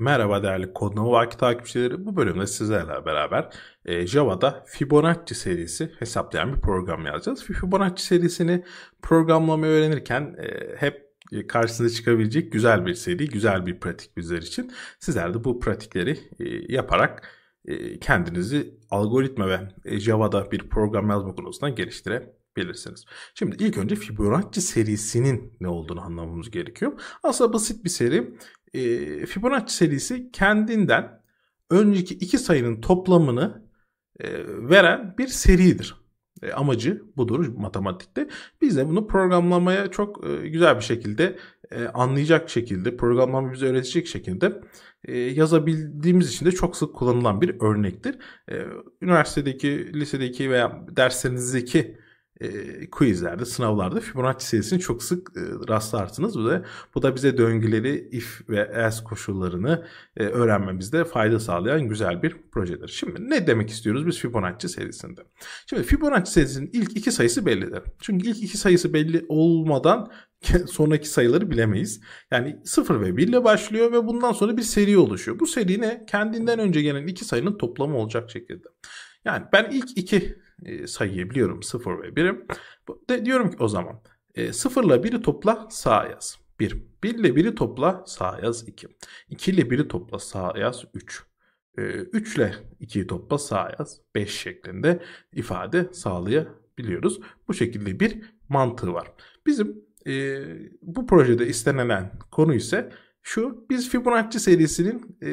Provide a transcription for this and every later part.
Merhaba değerli Kodnama Vaki takipçileri. Bu bölümde sizlerle beraber e, Java'da Fibonacci serisi hesaplayan bir program yazacağız. Fibonacci serisini programlamayı öğrenirken e, hep karşınıza çıkabilecek güzel bir seri, güzel bir pratik bizler için. Sizler de bu pratikleri e, yaparak e, kendinizi algoritma ve e, Java'da bir program yazma konusunda geliştirebilirsiniz Şimdi ilk önce Fibonacci serisinin ne olduğunu anlamamız gerekiyor. Aslında basit bir seri e, Fibonacci serisi kendinden önceki iki sayının toplamını e, veren bir seridir. E, amacı budur matematikte. Biz de bunu programlamaya çok e, güzel bir şekilde e, anlayacak şekilde, programlamayı bize öğretecek şekilde e, yazabildiğimiz için de çok sık kullanılan bir örnektir. E, üniversitedeki, lisedeki veya derslerinizdeki e, quizlerde, sınavlarda Fibonacci serisini çok sık e, rastlarsınız. Bu da, bu da bize döngüleri if ve else koşullarını e, öğrenmemizde fayda sağlayan güzel bir projedir. Şimdi ne demek istiyoruz biz Fibonacci serisinde? Şimdi Fibonacci serisinin ilk iki sayısı bellidir. Çünkü ilk iki sayısı belli olmadan sonraki sayıları bilemeyiz. Yani 0 ve 1 ile başlıyor ve bundan sonra bir seri oluşuyor. Bu seri ne? Kendinden önce gelen iki sayının toplamı olacak şekilde. Yani ben ilk iki e, biliyorum 0 ve 1'i. De, diyorum ki o zaman e, 0 ile 1'i topla sağa yaz 1. 1 ile 1'i topla sağa yaz 2. 2 ile 1'i topla sağa yaz 3. 3 ile 2'yi topla sağa yaz 5 şeklinde ifade sağlayabiliyoruz. Bu şekilde bir mantığı var. Bizim e, bu projede istenilen konu ise şu biz Fibonacci serisinin e,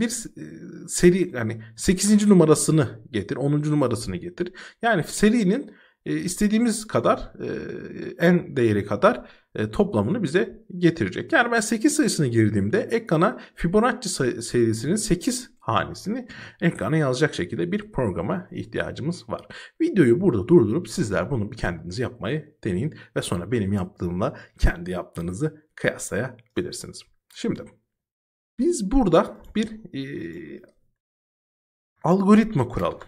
bir e, seri yani 8. numarasını getir 10. numarasını getir. Yani serinin e, istediğimiz kadar e, en değeri kadar e, toplamını bize getirecek. Yani ben 8 sayısını girdiğimde ekrana Fibonacci serisinin 8 hanesini ekrana yazacak şekilde bir programa ihtiyacımız var. Videoyu burada durdurup sizler bunu bir kendiniz yapmayı deneyin ve sonra benim yaptığımla kendi yaptığınızı kıyaslayabilirsiniz. Şimdi biz burada bir e, algoritma kuralım.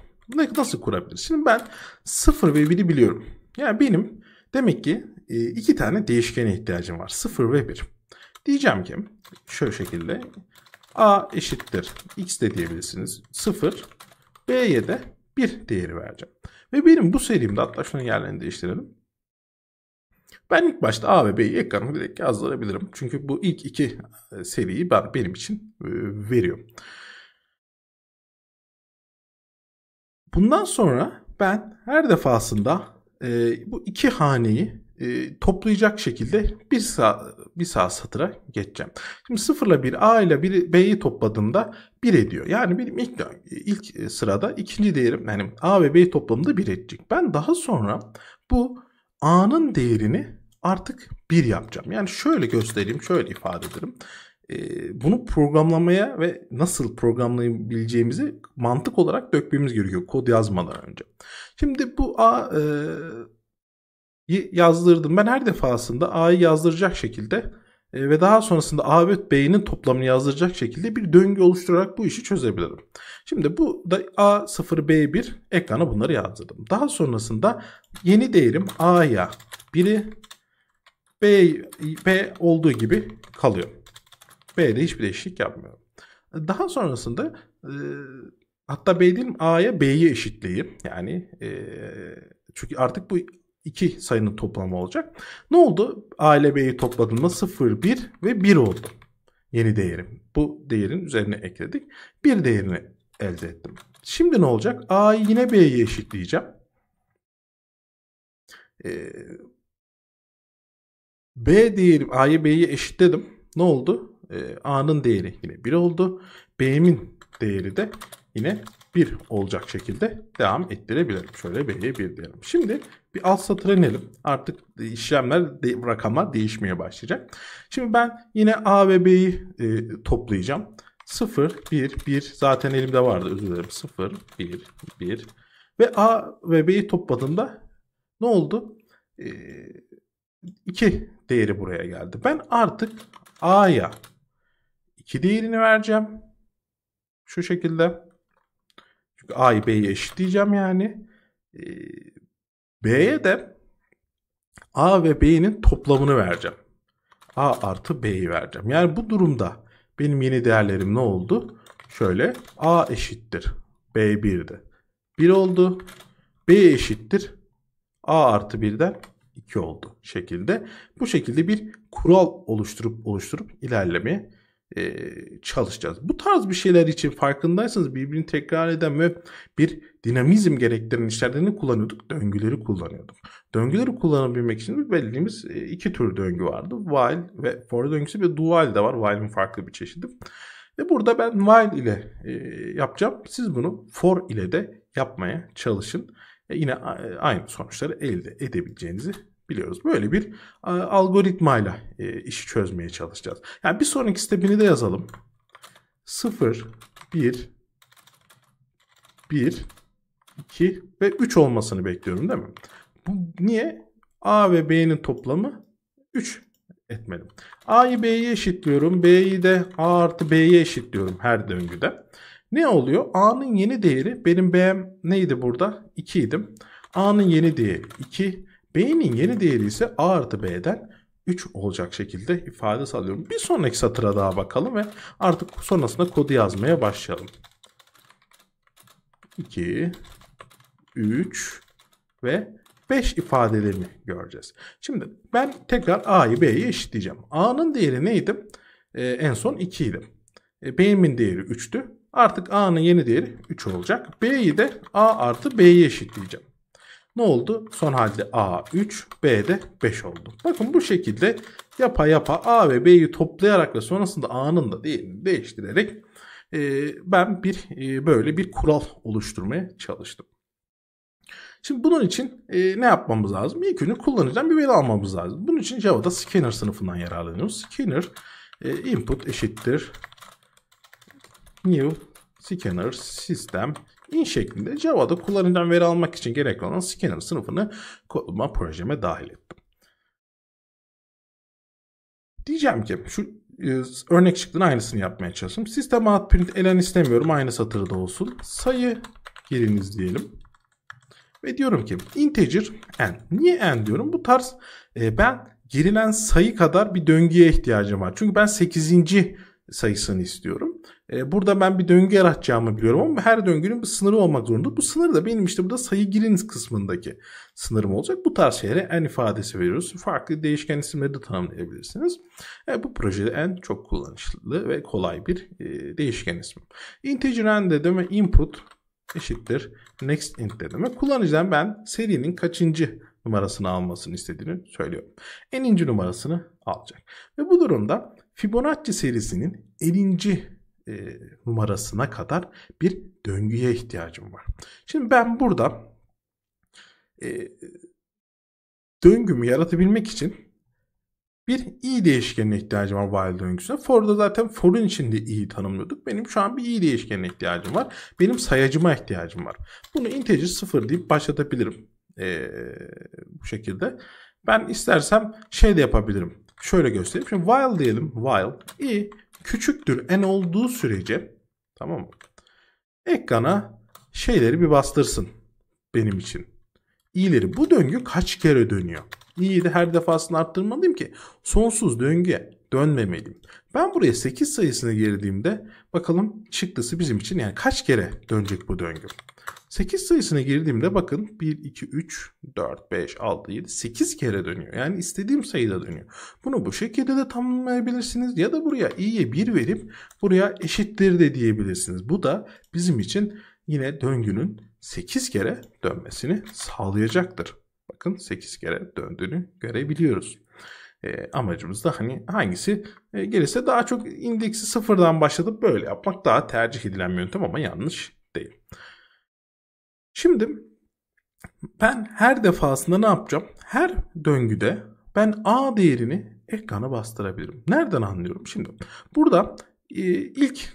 Nasıl kurabiliriz? Şimdi ben 0 ve 1'i biliyorum. Yani benim demek ki e, iki tane değişkene ihtiyacım var. 0 ve 1. Diyeceğim ki şöyle şekilde a eşittir x de diyebilirsiniz 0 b'ye de 1 değeri vereceğim. Ve benim bu serimde hatta şunun yerlerini değiştirelim. Ben ilk başta A ve B'yi ekrana direkt yazdırabilirim. Çünkü bu ilk iki e, seriyi ben, benim için e, veriyor. Bundan sonra ben her defasında e, bu iki haneyi e, toplayacak şekilde bir sağ, bir sağ satıra geçeceğim. Şimdi sıfırla bir A ile bir B'yi topladığımda 1 ediyor. Yani benim ilk ilk sırada ikinci değerim yani A ve B toplamında 1 edecek. Ben daha sonra bu a'nın değerini artık 1 yapacağım. Yani şöyle göstereyim, şöyle ifade ederim. Ee, bunu programlamaya ve nasıl programlayabileceğimizi mantık olarak dökmemiz gerekiyor kod yazmadan önce. Şimdi bu a e, yazdırdım. Ben her defasında a'yı yazdıracak şekilde e, ve daha sonrasında A ve B'nin toplamını yazdıracak şekilde bir döngü oluşturarak bu işi çözebilirim. Şimdi bu da A0 B1 ekrana bunları yazdırdım. Daha sonrasında yeni değerim A'ya 1'i B, B olduğu gibi kalıyor. B'de hiçbir değişiklik yapmıyorum. Daha sonrasında e, hatta B değil A'ya B'yi eşitleyeyim. Yani e, çünkü artık bu 2 sayının toplamı olacak. Ne oldu? A ile B'yi topladığımda 0, 1 ve 1 oldu. Yeni değerim. Bu değerin üzerine ekledik. Bir değerini elde ettim. Şimdi ne olacak? A'yı yine B'ye eşitleyeceğim. Ee, B değerim A'yı B'ye eşitledim. Ne oldu? Ee, A'nın değeri yine 1 oldu. B'min değeri de yine 1 olacak şekilde devam ettirebilirim. Şöyle B'ye 1 diyelim. Şimdi bir alt satıra inelim. Artık işlemler de, rakama değişmeye başlayacak. Şimdi ben yine A ve B'yi e, toplayacağım. 0, 1, 1 zaten elimde vardı özür dilerim. 0, 1, 1 ve A ve B'yi topladığımda ne oldu? E, 2 değeri buraya geldi. Ben artık A'ya 2 değerini vereceğim. Şu şekilde. Çünkü A'yı B'ye eşitleyeceğim yani. E, B'ye de A ve B'nin toplamını vereceğim. A artı B'yi vereceğim. Yani bu durumda benim yeni değerlerim ne oldu? Şöyle A eşittir. B 1'di. 1 oldu. B eşittir. A artı 1'den 2 oldu şekilde. Bu şekilde bir kural oluşturup oluşturup ilerlemeye e, çalışacağız. Bu tarz bir şeyler için farkındaysanız birbirini tekrar eden ve bir dinamizm gerektiren işlerden kullanıyorduk? Döngüleri kullanıyorduk. Döngüleri kullanabilmek için belirlediğimiz e, iki tür döngü vardı. While ve for döngüsü ve do while de var. While'in farklı bir çeşidi. Ve burada ben while ile e, yapacağım. Siz bunu for ile de yapmaya çalışın. E, yine aynı sonuçları elde edebileceğinizi biliyoruz. Böyle bir e, algoritmayla e, işi çözmeye çalışacağız. Yani bir sonraki stepini de yazalım. 0, 1, 1, 2 ve 3 olmasını bekliyorum değil mi? Bu, niye? A ve B'nin toplamı 3 etmedim. A'yı B'ye eşitliyorum. B'yi de A artı B'ye eşitliyorum her döngüde. Ne oluyor? A'nın yeni değeri benim B'm neydi burada? 2 idim. A'nın yeni değeri 2. B'nin yeni değeri ise A artı B'den 3 olacak şekilde ifade sağlıyorum. Bir sonraki satıra daha bakalım ve artık sonrasında kodu yazmaya başlayalım. 2, 3 ve 5 ifadelerini göreceğiz. Şimdi ben tekrar A'yı B'ye eşitleyeceğim. A'nın değeri neydi? Ee, en son 2 idi. E, B'nin değeri 3'tü. Artık A'nın yeni değeri 3 olacak. B'yi de A artı B'ye eşitleyeceğim. Ne oldu? Son halde A 3, B de 5 oldu. Bakın bu şekilde yapa yapa A ve B'yi toplayarak ve sonrasında A'nın da değerini değiştirerek e, ben bir e, böyle bir kural oluşturmaya çalıştım. Şimdi bunun için e, ne yapmamız lazım? İlk önce kullanıcıdan bir veri almamız lazım. Bunun için Java'da scanner sınıfından yararlanıyoruz. Scanner e, input eşittir new scanner system bin şeklinde Java'da kullanıcıdan veri almak için gerekli olan scanner sınıfını kodlama projeme dahil ettim. Diyeceğim ki şu e, örnek çıktığını aynısını yapmaya çalışayım. Sistem print elen istemiyorum aynı satırda olsun. Sayı giriniz diyelim. Ve diyorum ki integer n. Niye n diyorum? Bu tarz e, ben girilen sayı kadar bir döngüye ihtiyacım var. Çünkü ben 8 sayısını istiyorum. E, burada ben bir döngü yaratacağımı biliyorum ama her döngünün bir sınırı olmak zorunda. Bu sınır da benim işte burada sayı giriniz kısmındaki sınırım olacak. Bu tarz şeylere en ifadesi veriyoruz. Farklı değişken isimleri de tanımlayabilirsiniz. E, bu projede en çok kullanışlı ve kolay bir e, değişken ismi. Integer n de deme input eşittir next int de deme. Kullanıcıdan ben serinin kaçıncı numarasını almasını istediğini söylüyorum. En ince numarasını alacak. Ve bu durumda Fibonacci serisinin 50. E, numarasına kadar bir döngüye ihtiyacım var. Şimdi ben burada e, döngümü yaratabilmek için bir i değişkenine ihtiyacım var while döngüsüne. For'da zaten for'un içinde i'yi tanımlıyorduk. Benim şu an bir i değişkenine ihtiyacım var. Benim sayacıma ihtiyacım var. Bunu integer 0 deyip başlatabilirim. Ee, bu şekilde. Ben istersem şey de yapabilirim şöyle göstereyim. Şimdi while diyelim. While i küçüktür n olduğu sürece tamam mı? Ekrana şeyleri bir bastırsın benim için. İyileri. Bu döngü kaç kere dönüyor? İyi de her defasını arttırmalıyım ki sonsuz döngü dönmemeliyim. Ben buraya 8 sayısını girdiğimde bakalım çıktısı bizim için yani kaç kere dönecek bu döngü. 8 sayısına girdiğimde bakın 1, 2, 3, 4, 5, 6, 7, 8 kere dönüyor. Yani istediğim sayıda dönüyor. Bunu bu şekilde de tamamlayabilirsiniz ya da buraya i'ye 1 verip buraya eşittir de diyebilirsiniz. Bu da bizim için yine döngünün 8 kere dönmesini sağlayacaktır. Bakın 8 kere döndüğünü görebiliyoruz. E, amacımız da hani hangisi e, gelirse daha çok indeksi sıfırdan başlatıp böyle yapmak daha tercih edilen bir yöntem ama yanlış değil. Şimdi ben her defasında ne yapacağım? Her döngüde ben A değerini ekrana bastırabilirim. Nereden anlıyorum? Şimdi burada e, ilk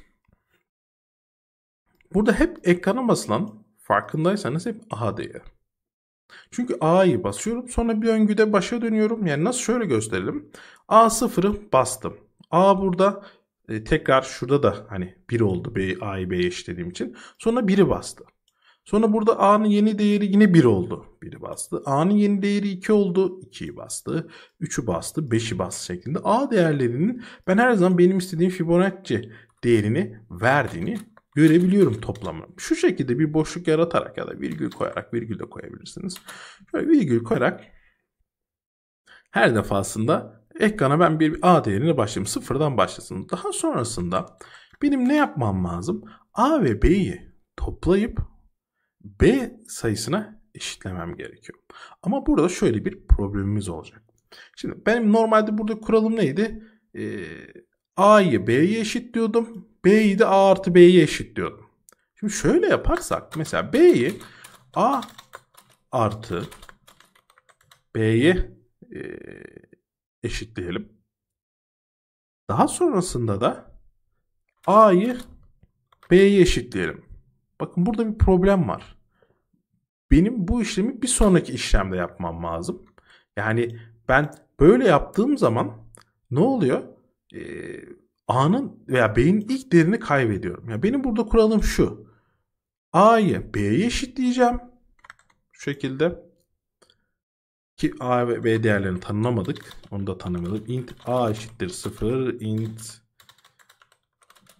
burada hep ekrana basılan farkındaysanız hep A değeri. Çünkü A'yı basıyorum sonra bir öngüde başa dönüyorum. Yani nasıl şöyle gösterelim. A0'ı bastım. A burada e, tekrar şurada da hani 1 oldu A'yı B'ye eşitlediğim için. Sonra 1'i bastı. Sonra burada A'nın yeni değeri yine 1 oldu. 1'i bastı. A'nın yeni değeri 2 oldu. 2'yi bastı. 3'ü bastı. 5'i bastı şeklinde. A değerlerinin ben her zaman benim istediğim Fibonacci değerini verdiğini görebiliyorum toplamı. Şu şekilde bir boşluk yaratarak ya da virgül koyarak virgül de koyabilirsiniz. Şöyle virgül koyarak her defasında ekrana ben bir A değerini başlayayım. Sıfırdan başlasın. Daha sonrasında benim ne yapmam lazım? A ve B'yi toplayıp B sayısına eşitlemem gerekiyor. Ama burada şöyle bir problemimiz olacak. Şimdi benim normalde burada kuralım neydi? Ee, A'yı B'ye eşitliyordum. B'yi de A artı B'ye eşitliyordum. Şimdi şöyle yaparsak mesela B'yi A artı B'ye e, eşitleyelim. Daha sonrasında da A'yı B'ye eşitleyelim. Bakın burada bir problem var. Benim bu işlemi bir sonraki işlemde yapmam lazım. Yani ben böyle yaptığım zaman ne oluyor? e, A'nın veya B'nin ilk değerini kaybediyorum. Yani benim burada kuralım şu. A'yı B'ye eşitleyeceğim. Şu şekilde. Ki A ve B değerlerini tanımlamadık. Onu da tanımlayalım. Int A eşittir 0. Int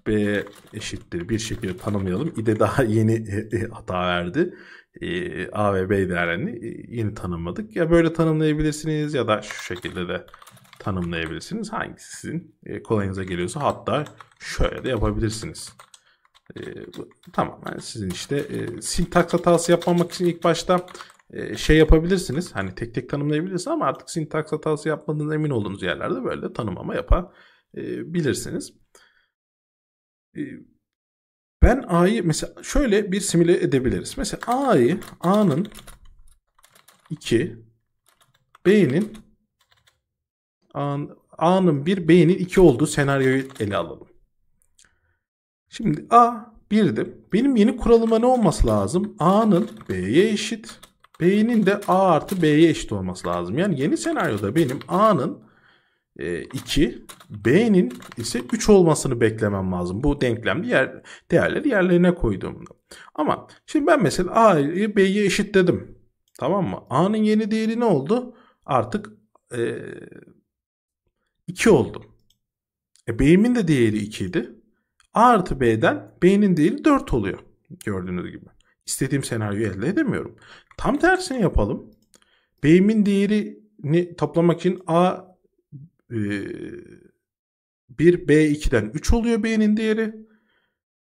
B eşittir bir şekilde tanımlayalım. İde daha yeni hata verdi. A ve B değerlerini yeni tanımladık. Ya böyle tanımlayabilirsiniz ya da şu şekilde de tanımlayabilirsiniz. Hangisi sizin e, kolayınıza geliyorsa hatta şöyle de yapabilirsiniz. E, bu, tamamen yani sizin işte e, sintaks hatası yapmamak için ilk başta e, şey yapabilirsiniz. Hani tek tek tanımlayabilirsiniz ama artık sintaks hatası yapmadığınız emin olduğunuz yerlerde böyle tanımlama yapabilirsiniz. E, ben A'yı mesela şöyle bir simüle edebiliriz. Mesela A'yı A'nın 2 B'nin A'nın, A'nın 1, B'nin iki olduğu senaryoyu ele alalım. Şimdi A birdi. Benim yeni kuralıma ne olması lazım? A'nın B'ye eşit, B'nin de A artı B'ye eşit olması lazım. Yani yeni senaryoda benim A'nın 2, e, B'nin ise 3 olmasını beklemem lazım. Bu denklemli yer, değerleri yerlerine koyduğumda. Ama şimdi ben mesela A'yı B'ye eşit dedim. Tamam mı? A'nın yeni değeri ne oldu? Artık e, 2 oldu. E B'min de değeri 2 idi. A artı B'den B'nin değeri 4 oluyor. Gördüğünüz gibi. İstediğim senaryoyu elde edemiyorum. Tam tersini yapalım. B'min değerini toplamak için A e, 1 B2'den 3 oluyor B'nin değeri.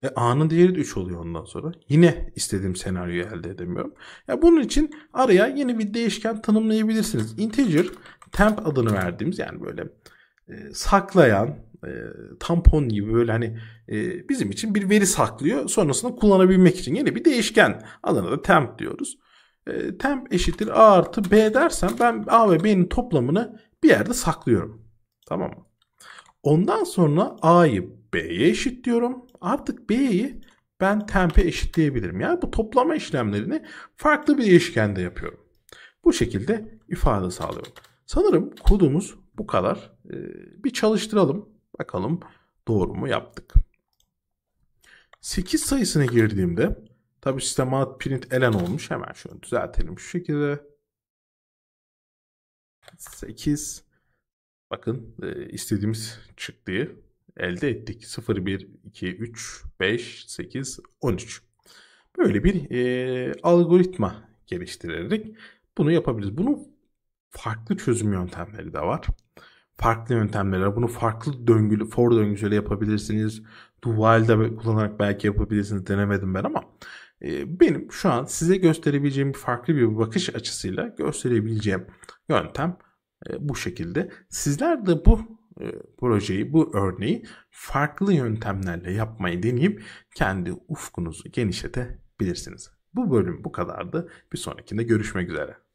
E, A'nın değeri de 3 oluyor ondan sonra. Yine istediğim senaryoyu elde edemiyorum. Ya bunun için araya yeni bir değişken tanımlayabilirsiniz. Integer temp adını verdiğimiz yani böyle e, saklayan e, tampon gibi böyle hani e, bizim için bir veri saklıyor. Sonrasında kullanabilmek için yine bir değişken adına da temp diyoruz. E, temp eşittir a artı b dersem ben a ve b'nin toplamını bir yerde saklıyorum. Tamam mı? Ondan sonra a'yı b'ye eşitliyorum. Artık b'yi ben temp'e eşitleyebilirim. Yani bu toplama işlemlerini farklı bir değişkende yapıyorum. Bu şekilde ifade sağlıyorum. Sanırım kodumuz bu kadar. E, bir çalıştıralım. Bakalım doğru mu yaptık. 8 sayısına girdiğimde tabi sistem out print elen olmuş. Hemen şunu düzeltelim şu şekilde. 8 bakın e, istediğimiz çıktıyı elde ettik. 0, 1, 2, 3, 5, 8, 13. Böyle bir e, algoritma geliştirerek bunu yapabiliriz. Bunun farklı çözüm yöntemleri de var farklı yöntemler Bunu farklı döngülü, for döngüsüyle yapabilirsiniz. Dualda kullanarak belki yapabilirsiniz. Denemedim ben ama e, benim şu an size gösterebileceğim farklı bir bakış açısıyla gösterebileceğim yöntem e, bu şekilde. Sizler de bu e, projeyi, bu örneği farklı yöntemlerle yapmayı deneyip kendi ufkunuzu genişletebilirsiniz. Bu bölüm bu kadardı. Bir sonrakinde görüşmek üzere.